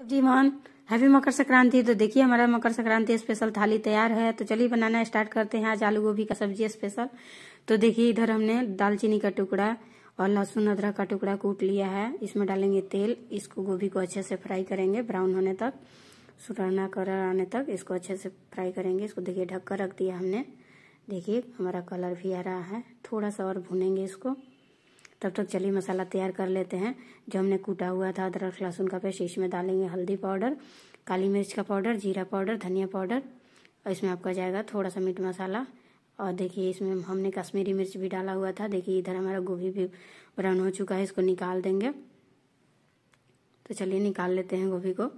everyone heavy मकर संक्रांति तो देखिए हमारा मकर संक्रांति स्पेशल थाली तैयार है तो चलिए बनाना स्टार्ट करते हैं आज आलू गोभी का सब्जी स्पेशल तो देखिए इधर हमने दालचीनी का टुकड़ा और लहसुन अदरक का टुकड़ा कूट लिया है इसमें डालेंगे तेल इसको गोभी को अच्छे से फ्राई करेंगे ब्राउन होने तक सुरना कलर आने तक इसको अच्छे से फ्राई करेंगे इसको देखिए ढक कर रख दिया हमने देखिए हमारा कलर भी आ रहा है थोड़ा सा और भुनेंगे इसको तब तक चलिए मसाला तैयार कर लेते हैं जो हमने कूटा हुआ था अदरक लहसुन का पेस्ट इसमें डालेंगे हल्दी पाउडर काली मिर्च का पाउडर जीरा पाउडर धनिया पाउडर और इसमें आपका जाएगा थोड़ा सा मीट मसाला और देखिए इसमें हमने कश्मीरी मिर्च भी डाला हुआ था देखिए इधर हमारा गोभी भी ब्राउन हो चुका है इसको निकाल देंगे तो चलिए निकाल लेते हैं गोभी को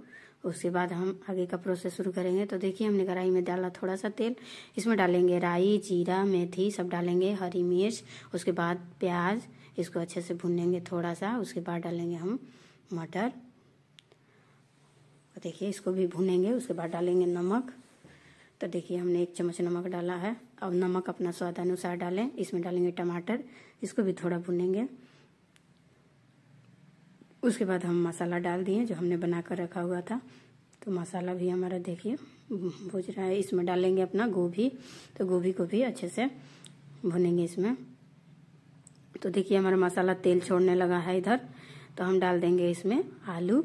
उसके बाद हम आगे का प्रोसेस शुरू करेंगे तो देखिए हमने कढ़ाई में डाला थोड़ा सा तेल इसमें डालेंगे राई जीरा मेथी सब डालेंगे हरी मिर्च उसके बाद प्याज इसको अच्छे से भूनेंगे थोड़ा सा उसके बाद डालेंगे हम मटर तो देखिए इसको भी भूनेंगे उसके बाद डालेंगे नमक तो देखिए हमने एक चम्मच नमक डाला है अब नमक अपना स्वाद अनुसार डालें इसमें डालेंगे टमाटर इसको भी थोड़ा भूनेंगे उसके बाद हम मसाला डाल दिए जो हमने बना कर रखा हुआ था तो मसाला भी हमारा देखिए भुज रहा है इसमें डालेंगे अपना गोभी तो गोभी को भी अच्छे से भुनेंगे इसमें तो देखिए हमारा मसाला तेल छोड़ने लगा है इधर तो हम डाल देंगे इसमें आलू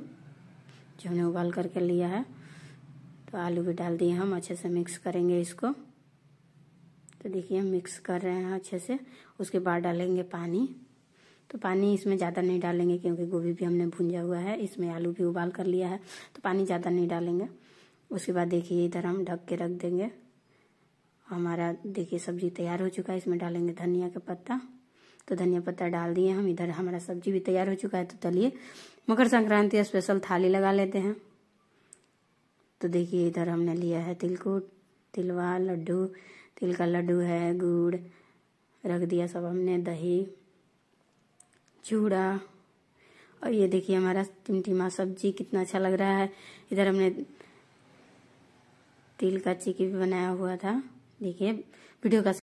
जो हमने उबाल करके लिया है तो आलू भी डाल दिए हम अच्छे से मिक्स करेंगे इसको तो देखिए हम मिक्स कर रहे हैं अच्छे से उसके बाद डालेंगे पानी तो पानी इसमें ज़्यादा नहीं डालेंगे क्योंकि गोभी भी हमने भूंजा हुआ है इसमें आलू भी उबाल कर लिया है तो पानी ज़्यादा नहीं डालेंगे उसके बाद देखिए इधर हम ढक के रख देंगे हमारा देखिए सब्जी तैयार हो चुका है इसमें डालेंगे धनिया का पत्ता तो धनिया पत्ता डाल दिए हम इधर हमारा सब्जी भी तैयार हो चुका है तो तलिए मकर संक्रांति स्पेशल थाली लगा लेते हैं तो देखिए इधर हमने लिया है तिलकुट तिलवा लड्डू तिल का लड्डू है गुड़ रख दिया सब हमने दही चूड़ा और ये देखिए हमारा टिमटिमा सब्जी कितना अच्छा लग रहा है इधर हमने तिल का चिकी भी बनाया हुआ था देखिए वीडियो का